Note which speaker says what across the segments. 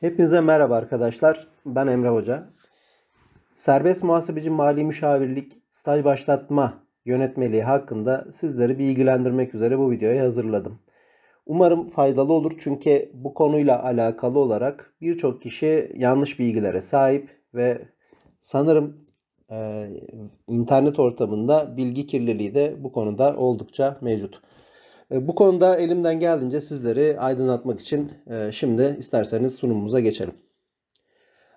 Speaker 1: Hepinize merhaba arkadaşlar. Ben Emre Hoca. Serbest muhasebeci mali müşavirlik staj başlatma yönetmeliği hakkında sizleri bilgilendirmek üzere bu videoyu hazırladım. Umarım faydalı olur çünkü bu konuyla alakalı olarak birçok kişi yanlış bilgilere sahip ve sanırım e, internet ortamında bilgi kirliliği de bu konuda oldukça mevcut. E, bu konuda elimden geldiğince sizleri aydınlatmak için e, şimdi isterseniz sunumumuza geçelim.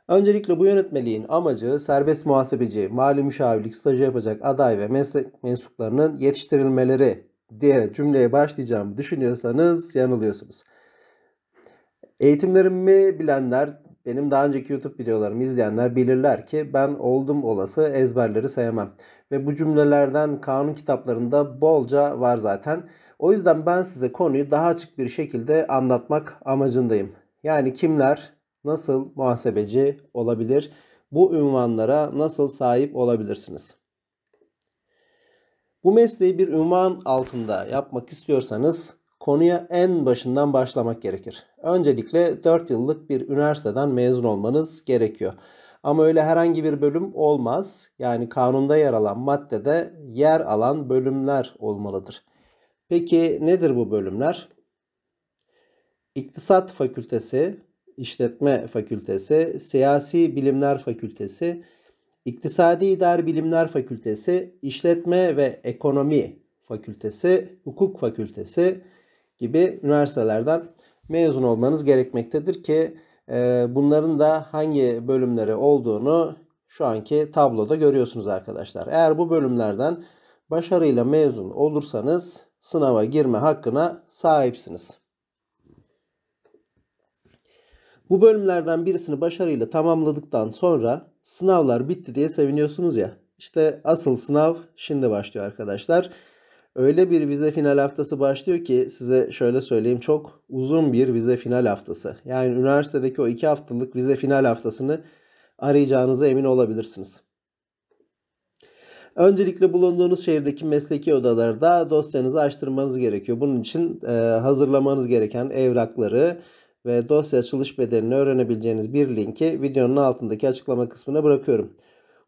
Speaker 1: Öncelikle bu yönetmeliğin amacı serbest muhasebeci, mali müşavirlik stajı yapacak aday ve meslek mensuplarının yetiştirilmeleri diye cümleye başlayacağımı düşünüyorsanız yanılıyorsunuz. Eğitimlerimi bilenler, benim daha önceki YouTube videolarımı izleyenler bilirler ki ben oldum olası ezberleri sayamam. Ve bu cümlelerden kanun kitaplarında bolca var zaten. O yüzden ben size konuyu daha açık bir şekilde anlatmak amacındayım. Yani kimler nasıl muhasebeci olabilir? Bu ünvanlara nasıl sahip olabilirsiniz? Bu mesleği bir ünvan altında yapmak istiyorsanız konuya en başından başlamak gerekir. Öncelikle 4 yıllık bir üniversiteden mezun olmanız gerekiyor. Ama öyle herhangi bir bölüm olmaz. Yani kanunda yer alan maddede yer alan bölümler olmalıdır. Peki nedir bu bölümler? İktisat Fakültesi, İşletme Fakültesi, Siyasi Bilimler Fakültesi, İktisadi İdari Bilimler Fakültesi, İşletme ve Ekonomi Fakültesi, Hukuk Fakültesi gibi üniversitelerden mezun olmanız gerekmektedir ki e, bunların da hangi bölümleri olduğunu şu anki tabloda görüyorsunuz arkadaşlar. Eğer bu bölümlerden başarıyla mezun olursanız sınava girme hakkına sahipsiniz. Bu bölümlerden birisini başarıyla tamamladıktan sonra sınavlar bitti diye seviniyorsunuz ya. İşte asıl sınav şimdi başlıyor arkadaşlar. Öyle bir vize final haftası başlıyor ki size şöyle söyleyeyim çok uzun bir vize final haftası. Yani üniversitedeki o iki haftalık vize final haftasını arayacağınıza emin olabilirsiniz. Öncelikle bulunduğunuz şehirdeki mesleki odalarda dosyanızı açtırmanız gerekiyor. Bunun için e, hazırlamanız gereken evrakları ve dosya açılış bedelini öğrenebileceğiniz bir linki videonun altındaki açıklama kısmına bırakıyorum.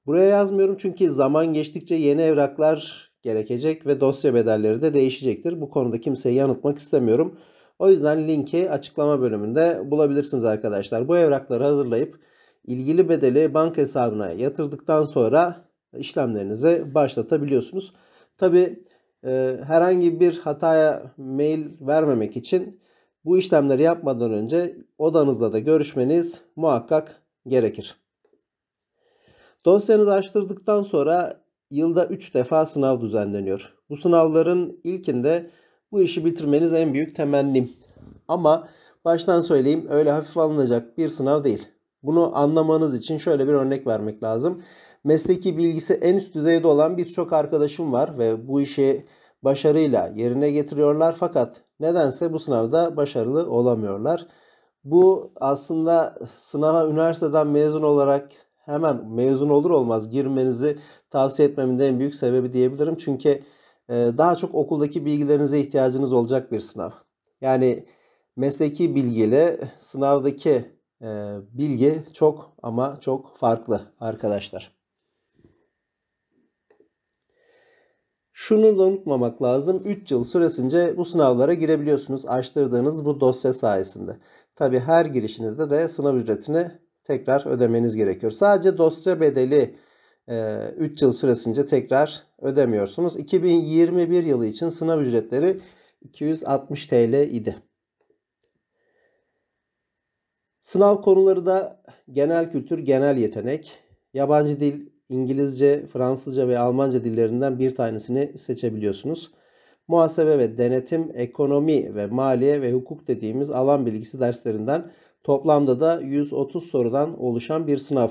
Speaker 1: Buraya yazmıyorum çünkü zaman geçtikçe yeni evraklar gerekecek ve dosya bedelleri de değişecektir. Bu konuda kimseyi yanıltmak istemiyorum. O yüzden linki açıklama bölümünde bulabilirsiniz arkadaşlar. Bu evrakları hazırlayıp ilgili bedeli banka hesabına yatırdıktan sonra işlemlerinize başlatabiliyorsunuz. Tabi e, herhangi bir hataya mail vermemek için bu işlemleri yapmadan önce odanızda da görüşmeniz muhakkak gerekir. Dosyanızı açtırdıktan sonra yılda 3 defa sınav düzenleniyor. Bu sınavların ilkinde bu işi bitirmeniz en büyük temennim. Ama baştan söyleyeyim öyle hafif alınacak bir sınav değil. Bunu anlamanız için şöyle bir örnek vermek lazım. Mesleki bilgisi en üst düzeyde olan birçok arkadaşım var ve bu işi başarıyla yerine getiriyorlar fakat nedense bu sınavda başarılı olamıyorlar. Bu aslında sınava üniversiteden mezun olarak hemen mezun olur olmaz girmenizi tavsiye etmemin en büyük sebebi diyebilirim. Çünkü e, daha çok okuldaki bilgilerinize ihtiyacınız olacak bir sınav. Yani mesleki bilgiyle sınavdaki e, bilgi çok ama çok farklı arkadaşlar. Şunu da unutmamak lazım. 3 yıl süresince bu sınavlara girebiliyorsunuz açtırdığınız bu dosya sayesinde. Tabi her girişinizde de sınav ücretini tekrar ödemeniz gerekiyor. Sadece dosya bedeli 3 e, yıl süresince tekrar ödemiyorsunuz. 2021 yılı için sınav ücretleri 260 TL idi. Sınav konuları da genel kültür, genel yetenek, yabancı dil İngilizce, Fransızca ve Almanca dillerinden bir tanesini seçebiliyorsunuz. Muhasebe ve denetim, ekonomi ve maliye ve hukuk dediğimiz alan bilgisi derslerinden toplamda da 130 sorudan oluşan bir sınav.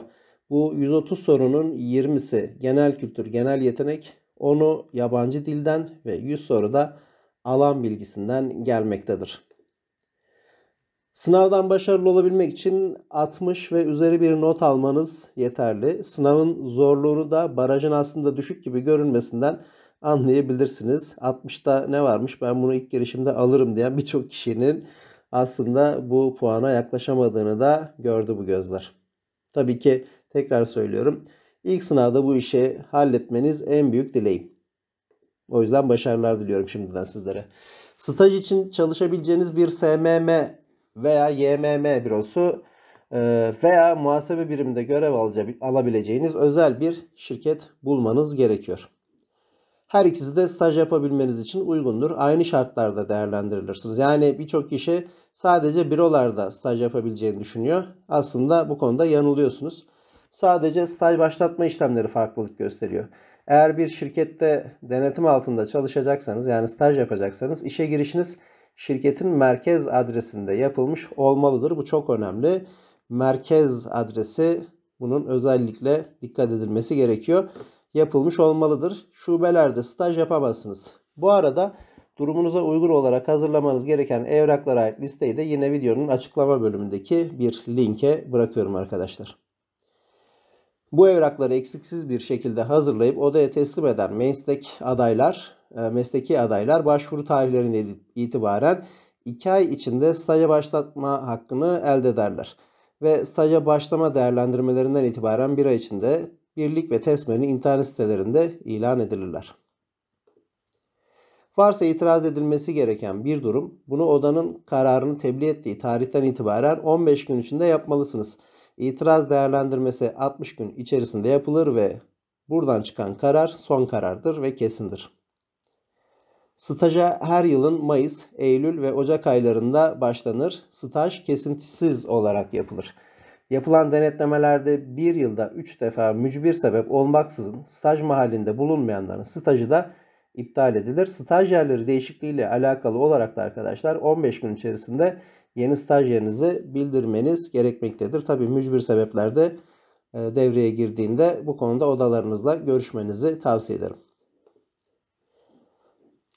Speaker 1: Bu 130 sorunun 20'si genel kültür, genel yetenek, 10'u yabancı dilden ve 100 soruda alan bilgisinden gelmektedir. Sınavdan başarılı olabilmek için 60 ve üzeri bir not almanız yeterli. Sınavın zorluğunu da barajın aslında düşük gibi görünmesinden anlayabilirsiniz. 60'ta ne varmış ben bunu ilk girişimde alırım diyen birçok kişinin aslında bu puana yaklaşamadığını da gördü bu gözler. Tabii ki tekrar söylüyorum. İlk sınavda bu işi halletmeniz en büyük dileğim. O yüzden başarılar diliyorum şimdiden sizlere. Staj için çalışabileceğiniz bir SMM veya YMM bürosu e, veya muhasebe biriminde görev alabileceğiniz özel bir şirket bulmanız gerekiyor. Her ikisi de staj yapabilmeniz için uygundur. Aynı şartlarda değerlendirilirsiniz. Yani birçok kişi sadece bürolarda staj yapabileceğini düşünüyor. Aslında bu konuda yanılıyorsunuz. Sadece staj başlatma işlemleri farklılık gösteriyor. Eğer bir şirkette denetim altında çalışacaksanız yani staj yapacaksanız işe girişiniz şirketin merkez adresinde yapılmış olmalıdır. Bu çok önemli. Merkez adresi bunun özellikle dikkat edilmesi gerekiyor. Yapılmış olmalıdır. Şubelerde staj yapamazsınız. Bu arada durumunuza uygun olarak hazırlamanız gereken evraklara ait listeyi de yine videonun açıklama bölümündeki bir linke bırakıyorum arkadaşlar. Bu evrakları eksiksiz bir şekilde hazırlayıp odaya teslim eden meslek adaylar e, mesleki adaylar başvuru tarihlerine itibaren 2 ay içinde staja başlatma hakkını elde ederler. Ve staja başlama değerlendirmelerinden itibaren 1 ay içinde birlik ve tesmeni internet sitelerinde ilan edilirler. Varsa itiraz edilmesi gereken bir durum, bunu odanın kararını tebliğ ettiği tarihten itibaren 15 gün içinde yapmalısınız. İtiraz değerlendirmesi 60 gün içerisinde yapılır ve buradan çıkan karar son karardır ve kesindir. Staja her yılın Mayıs, Eylül ve Ocak aylarında başlanır. Staj kesintisiz olarak yapılır. Yapılan denetlemelerde bir yılda 3 defa mücbir sebep olmaksızın staj mahallinde bulunmayanların stajı da iptal edilir. Staj yerleri değişikliği ile alakalı olarak da arkadaşlar 15 gün içerisinde yeni staj yerinizi bildirmeniz gerekmektedir. Tabi mücbir sebeplerde e, devreye girdiğinde bu konuda odalarınızla görüşmenizi tavsiye ederim.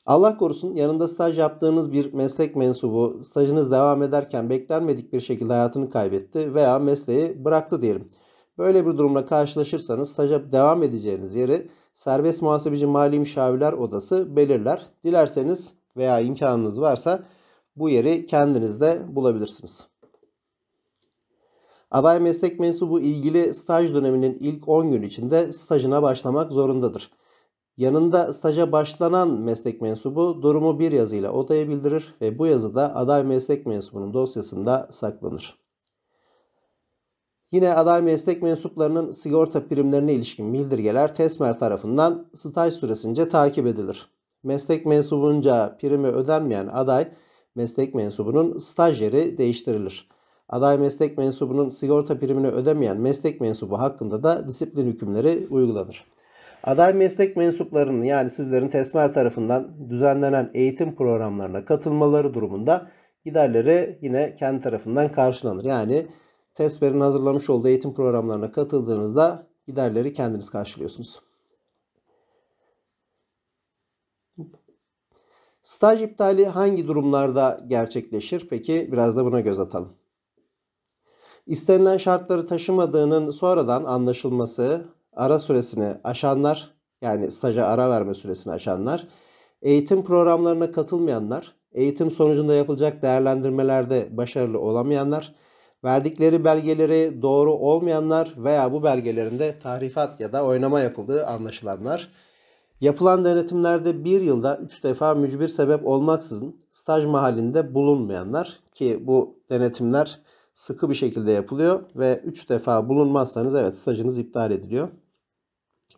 Speaker 1: Allah korusun yanında staj yaptığınız bir meslek mensubu stajınız devam ederken beklenmedik bir şekilde hayatını kaybetti veya mesleği bıraktı diyelim. Böyle bir durumla karşılaşırsanız staja devam edeceğiniz yeri Serbest Muhasebeci Mali Müşavirler Odası belirler. Dilerseniz veya imkanınız varsa bu yeri kendiniz de bulabilirsiniz. Aday meslek mensubu ilgili staj döneminin ilk 10 gün içinde stajına başlamak zorundadır. Yanında staja başlanan meslek mensubu durumu bir yazıyla odaya bildirir ve bu yazı da aday meslek mensubunun dosyasında saklanır. Yine aday meslek mensuplarının sigorta primlerine ilişkin bildirgeler TESMER tarafından staj süresince takip edilir. Meslek mensubunca primi ödenmeyen aday meslek mensubunun staj yeri değiştirilir. Aday meslek mensubunun sigorta primini ödemeyen meslek mensubu hakkında da disiplin hükümleri uygulanır. Aday meslek mensuplarının yani sizlerin TESMER tarafından düzenlenen eğitim programlarına katılmaları durumunda giderleri yine kendi tarafından karşılanır. Yani TESMER'in hazırlamış olduğu eğitim programlarına katıldığınızda giderleri kendiniz karşılıyorsunuz. Staj iptali hangi durumlarda gerçekleşir? Peki biraz da buna göz atalım. İstenilen şartları taşımadığının sonradan anlaşılması ara süresini aşanlar yani staja ara verme süresini aşanlar, eğitim programlarına katılmayanlar, eğitim sonucunda yapılacak değerlendirmelerde başarılı olamayanlar, verdikleri belgeleri doğru olmayanlar veya bu belgelerinde tahrifat ya da oynama yapıldığı anlaşılanlar, yapılan denetimlerde bir yılda 3 defa mücbir sebep olmaksızın staj mahallinde bulunmayanlar ki bu denetimler sıkı bir şekilde yapılıyor ve 3 defa bulunmazsanız evet stajınız iptal ediliyor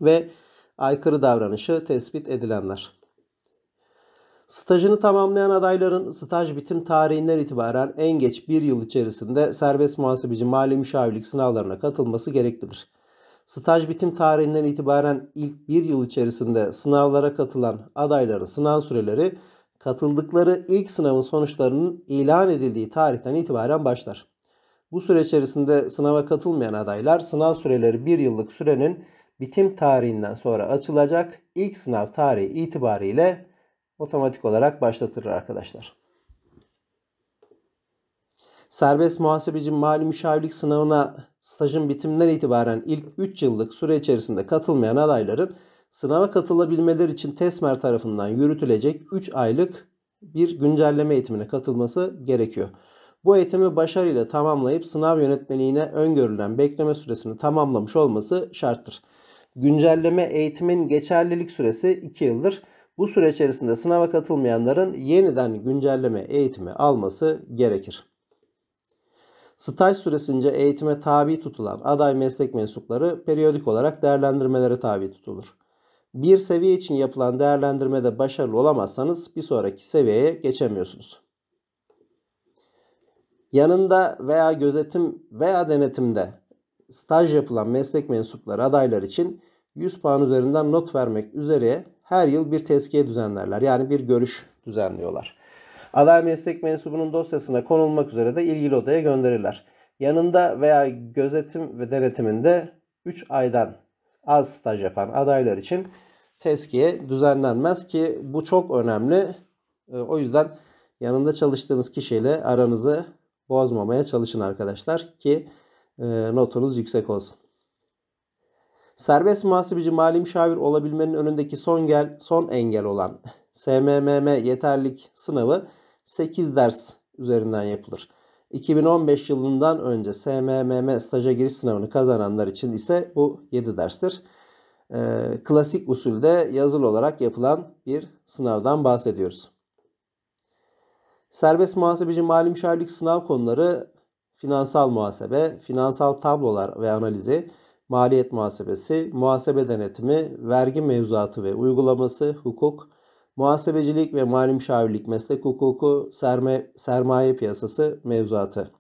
Speaker 1: ve aykırı davranışı tespit edilenler. Stajını tamamlayan adayların staj bitim tarihinden itibaren en geç bir yıl içerisinde serbest muhasebeci mali müşavirlik sınavlarına katılması gereklidir. Staj bitim tarihinden itibaren ilk bir yıl içerisinde sınavlara katılan adayların sınav süreleri katıldıkları ilk sınavın sonuçlarının ilan edildiği tarihten itibaren başlar. Bu süre içerisinde sınava katılmayan adaylar sınav süreleri bir yıllık sürenin bitim tarihinden sonra açılacak. ilk sınav tarihi itibariyle otomatik olarak başlatılır arkadaşlar. Serbest muhasebeci mali müşavirlik sınavına stajın bitiminden itibaren ilk 3 yıllık süre içerisinde katılmayan adayların sınava katılabilmeleri için TESMER tarafından yürütülecek 3 aylık bir güncelleme eğitimine katılması gerekiyor. Bu eğitimi başarıyla tamamlayıp sınav yönetmeliğine öngörülen bekleme süresini tamamlamış olması şarttır güncelleme eğitimin geçerlilik süresi 2 yıldır. Bu süre içerisinde sınava katılmayanların yeniden güncelleme eğitimi alması gerekir. Staj süresince eğitime tabi tutulan aday meslek mensupları periyodik olarak değerlendirmelere tabi tutulur. Bir seviye için yapılan değerlendirmede başarılı olamazsanız bir sonraki seviyeye geçemiyorsunuz. Yanında veya gözetim veya denetimde staj yapılan meslek mensupları adaylar için 100 puan üzerinden not vermek üzere her yıl bir tezkiye düzenlerler. Yani bir görüş düzenliyorlar. Aday meslek mensubunun dosyasına konulmak üzere de ilgili odaya gönderirler. Yanında veya gözetim ve denetiminde 3 aydan az staj yapan adaylar için tezkiye düzenlenmez ki bu çok önemli. Ee, o yüzden yanında çalıştığınız kişiyle aranızı bozmamaya çalışın arkadaşlar ki e, notunuz yüksek olsun. Serbest muhasebeci mali müşavir olabilmenin önündeki son, gel, son engel olan SMMM yeterlik sınavı 8 ders üzerinden yapılır. 2015 yılından önce SMMM staja giriş sınavını kazananlar için ise bu 7 derstir. E, klasik usulde yazılı olarak yapılan bir sınavdan bahsediyoruz. Serbest muhasebeci mali müşavirlik sınav konuları finansal muhasebe, finansal tablolar ve analizi, maliyet muhasebesi, muhasebe denetimi, vergi mevzuatı ve uygulaması, hukuk, muhasebecilik ve mali müşavirlik meslek hukuku, serme, sermaye piyasası mevzuatı.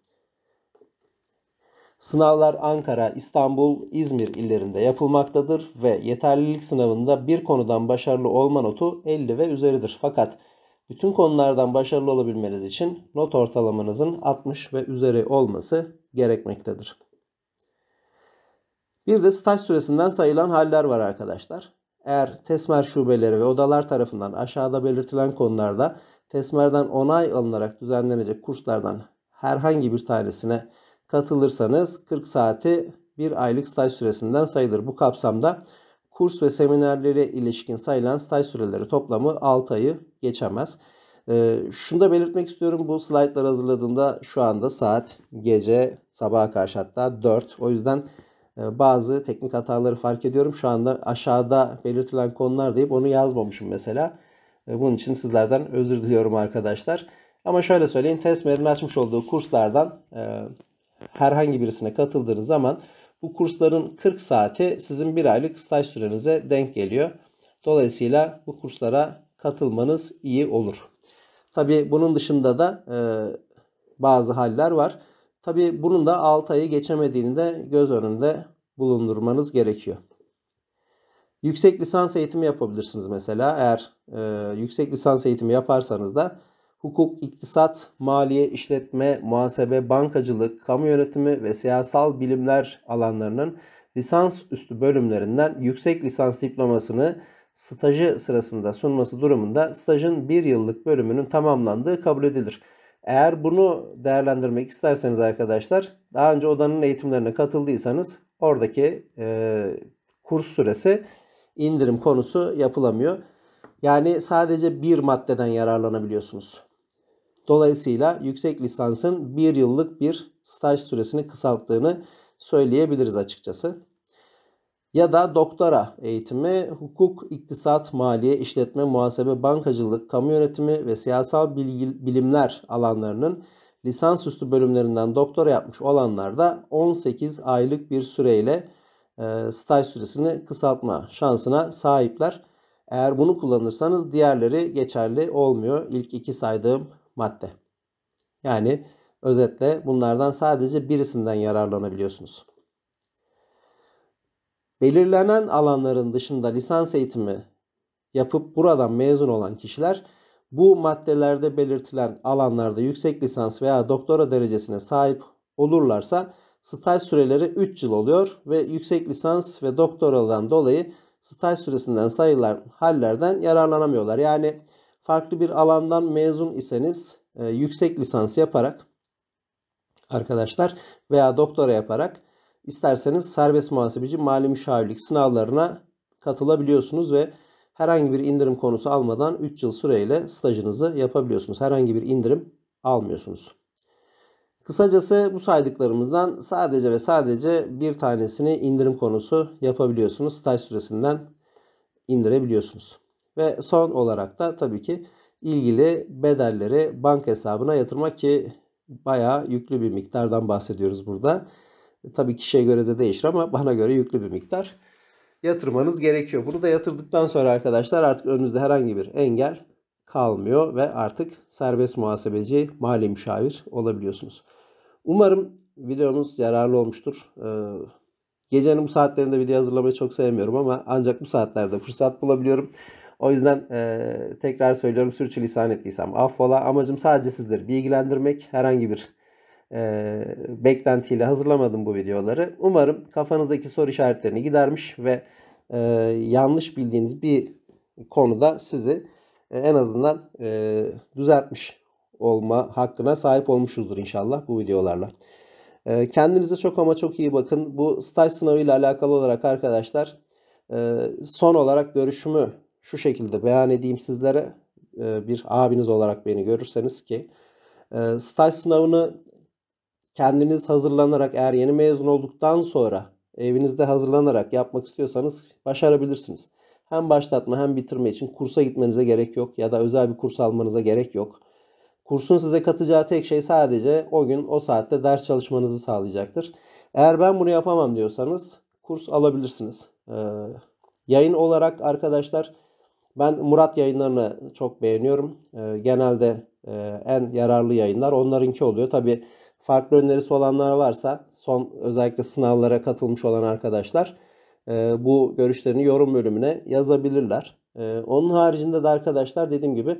Speaker 1: Sınavlar Ankara, İstanbul, İzmir illerinde yapılmaktadır ve yeterlilik sınavında bir konudan başarılı olma notu 50 ve üzeridir. Fakat bütün konulardan başarılı olabilmeniz için not ortalamanızın 60 ve üzeri olması gerekmektedir. Bir de staj süresinden sayılan haller var arkadaşlar. Eğer tesmer şubeleri ve odalar tarafından aşağıda belirtilen konularda tesmerden onay alınarak düzenlenecek kurslardan herhangi bir tanesine katılırsanız 40 saati bir aylık staj süresinden sayılır. Bu kapsamda kurs ve seminerlere ilişkin sayılan staj süreleri toplamı 6 ayı geçemez. Ee, şunu da belirtmek istiyorum. Bu slaytları hazırladığımda şu anda saat gece sabaha karşı hatta 4. O yüzden ee, bazı teknik hataları fark ediyorum. Şu anda aşağıda belirtilen konular deyip onu yazmamışım mesela. Ee, bunun için sizlerden özür diliyorum arkadaşlar. Ama şöyle söyleyeyim TESMER'in açmış olduğu kurslardan e, herhangi birisine katıldığınız zaman bu kursların 40 saati sizin bir aylık staj sürenize denk geliyor. Dolayısıyla bu kurslara katılmanız iyi olur. Tabi bunun dışında da e, bazı haller var. Tabi bunun da 6 ayı geçemediğini de göz önünde bulundurmanız gerekiyor. Yüksek lisans eğitimi yapabilirsiniz mesela. Eğer e, yüksek lisans eğitimi yaparsanız da hukuk, iktisat, maliye, işletme, muhasebe, bankacılık, kamu yönetimi ve siyasal bilimler alanlarının lisans üstü bölümlerinden yüksek lisans diplomasını stajı sırasında sunması durumunda stajın bir yıllık bölümünün tamamlandığı kabul edilir. Eğer bunu değerlendirmek isterseniz arkadaşlar daha önce odanın eğitimlerine katıldıysanız oradaki e, kurs süresi indirim konusu yapılamıyor. Yani sadece bir maddeden yararlanabiliyorsunuz. Dolayısıyla yüksek lisansın bir yıllık bir staj süresini kısalttığını söyleyebiliriz açıkçası ya da doktora eğitimi hukuk, iktisat, maliye, işletme, muhasebe, bankacılık, kamu yönetimi ve siyasal bilgi, bilimler alanlarının lisansüstü bölümlerinden doktora yapmış olanlar da 18 aylık bir süreyle e, staj süresini kısaltma şansına sahipler. Eğer bunu kullanırsanız diğerleri geçerli olmuyor. İlk iki saydığım madde. Yani özetle bunlardan sadece birisinden yararlanabiliyorsunuz. Belirlenen alanların dışında lisans eğitimi yapıp buradan mezun olan kişiler bu maddelerde belirtilen alanlarda yüksek lisans veya doktora derecesine sahip olurlarsa staj süreleri 3 yıl oluyor ve yüksek lisans ve doktoradan dolayı staj süresinden sayılan hallerden yararlanamıyorlar. Yani farklı bir alandan mezun iseniz e, yüksek lisans yaparak arkadaşlar veya doktora yaparak İsterseniz serbest muhasebeci mali müşavirlik sınavlarına katılabiliyorsunuz ve herhangi bir indirim konusu almadan 3 yıl süreyle stajınızı yapabiliyorsunuz. Herhangi bir indirim almıyorsunuz. Kısacası bu saydıklarımızdan sadece ve sadece bir tanesini indirim konusu yapabiliyorsunuz. Staj süresinden indirebiliyorsunuz. Ve son olarak da tabii ki ilgili bedelleri banka hesabına yatırmak ki bayağı yüklü bir miktardan bahsediyoruz burada. Tabii kişiye göre de değişir ama bana göre yüklü bir miktar yatırmanız gerekiyor. Bunu da yatırdıktan sonra arkadaşlar artık önünüzde herhangi bir engel kalmıyor ve artık serbest muhasebeci, mali müşavir olabiliyorsunuz. Umarım videomuz yararlı olmuştur. Ee, gecenin bu saatlerinde video hazırlamayı çok sevmiyorum ama ancak bu saatlerde fırsat bulabiliyorum. O yüzden e, tekrar söylüyorum sürçülisan ettiysem affola. Amacım sadece sizleri bilgilendirmek, herhangi bir e, beklentiyle hazırlamadım bu videoları. Umarım kafanızdaki soru işaretlerini gidermiş ve e, yanlış bildiğiniz bir konuda sizi e, en azından e, düzeltmiş olma hakkına sahip olmuşuzdur inşallah bu videolarla. E, kendinize çok ama çok iyi bakın. Bu staj sınavıyla alakalı olarak arkadaşlar e, son olarak görüşümü şu şekilde beyan edeyim sizlere. E, bir abiniz olarak beni görürseniz ki e, staj sınavını kendiniz hazırlanarak eğer yeni mezun olduktan sonra evinizde hazırlanarak yapmak istiyorsanız başarabilirsiniz. Hem başlatma hem bitirme için kursa gitmenize gerek yok ya da özel bir kurs almanıza gerek yok. Kursun size katacağı tek şey sadece o gün o saatte ders çalışmanızı sağlayacaktır. Eğer ben bunu yapamam diyorsanız kurs alabilirsiniz. Ee, yayın olarak arkadaşlar ben Murat yayınlarını çok beğeniyorum. Ee, genelde e, en yararlı yayınlar onlarınki oluyor. Tabii Farklı önerisi olanlar varsa son özellikle sınavlara katılmış olan arkadaşlar e, bu görüşlerini yorum bölümüne yazabilirler. E, onun haricinde de arkadaşlar dediğim gibi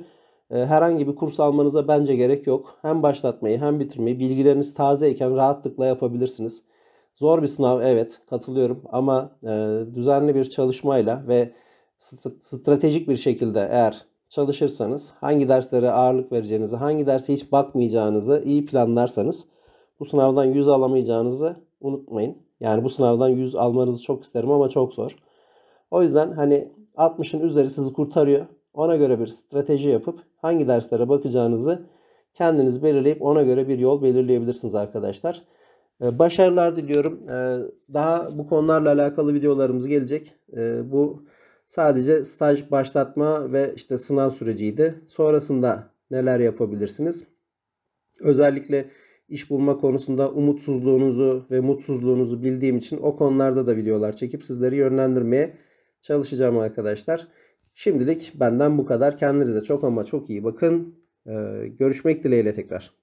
Speaker 1: e, herhangi bir kurs almanıza bence gerek yok. Hem başlatmayı hem bitirmeyi bilgileriniz tazeyken rahatlıkla yapabilirsiniz. Zor bir sınav evet katılıyorum ama düzenli bir çalışmayla ve stratejik bir şekilde eğer çalışırsanız, hangi derslere ağırlık vereceğinizi, hangi derse hiç bakmayacağınızı iyi planlarsanız bu sınavdan 100 alamayacağınızı unutmayın. Yani bu sınavdan 100 almanızı çok isterim ama çok zor. O yüzden hani 60'ın üzeri sizi kurtarıyor. Ona göre bir strateji yapıp hangi derslere bakacağınızı kendiniz belirleyip ona göre bir yol belirleyebilirsiniz arkadaşlar. Ee, başarılar diliyorum. Ee, daha bu konularla alakalı videolarımız gelecek. Ee, bu Sadece staj başlatma ve işte sınav süreciydi. Sonrasında neler yapabilirsiniz? Özellikle iş bulma konusunda umutsuzluğunuzu ve mutsuzluğunuzu bildiğim için o konularda da videolar çekip sizleri yönlendirmeye çalışacağım arkadaşlar. Şimdilik benden bu kadar. Kendinize çok ama çok iyi bakın. Ee, görüşmek dileğiyle tekrar.